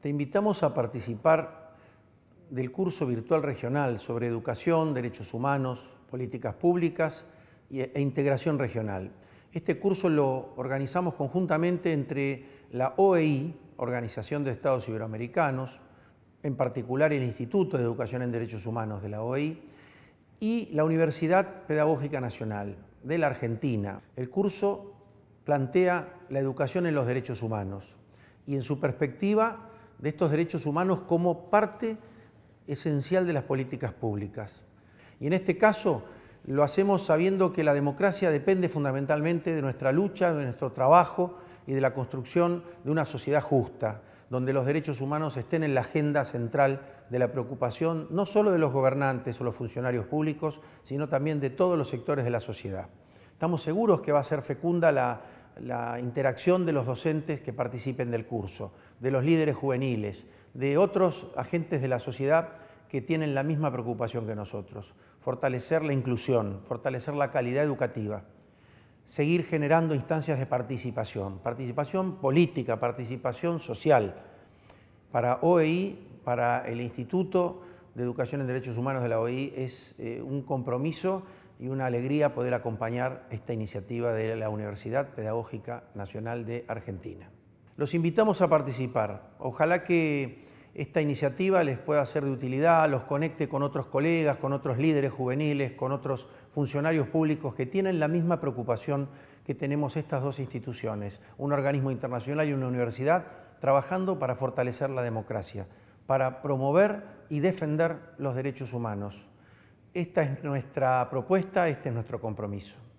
Te invitamos a participar del curso virtual regional sobre educación, derechos humanos, políticas públicas e integración regional. Este curso lo organizamos conjuntamente entre la OEI, Organización de Estados Iberoamericanos, en particular el Instituto de Educación en Derechos Humanos de la OEI, y la Universidad Pedagógica Nacional de la Argentina. El curso plantea la educación en los derechos humanos y en su perspectiva de estos derechos humanos como parte esencial de las políticas públicas. Y en este caso lo hacemos sabiendo que la democracia depende fundamentalmente de nuestra lucha, de nuestro trabajo y de la construcción de una sociedad justa, donde los derechos humanos estén en la agenda central de la preocupación no solo de los gobernantes o los funcionarios públicos, sino también de todos los sectores de la sociedad. Estamos seguros que va a ser fecunda la la interacción de los docentes que participen del curso, de los líderes juveniles, de otros agentes de la sociedad que tienen la misma preocupación que nosotros, fortalecer la inclusión, fortalecer la calidad educativa, seguir generando instancias de participación, participación política, participación social. Para OEI, para el Instituto de Educación en Derechos Humanos de la OEI, es eh, un compromiso y una alegría poder acompañar esta iniciativa de la Universidad Pedagógica Nacional de Argentina. Los invitamos a participar. Ojalá que esta iniciativa les pueda ser de utilidad, los conecte con otros colegas, con otros líderes juveniles, con otros funcionarios públicos que tienen la misma preocupación que tenemos estas dos instituciones, un organismo internacional y una universidad, trabajando para fortalecer la democracia, para promover y defender los derechos humanos, esta es nuestra propuesta, este es nuestro compromiso.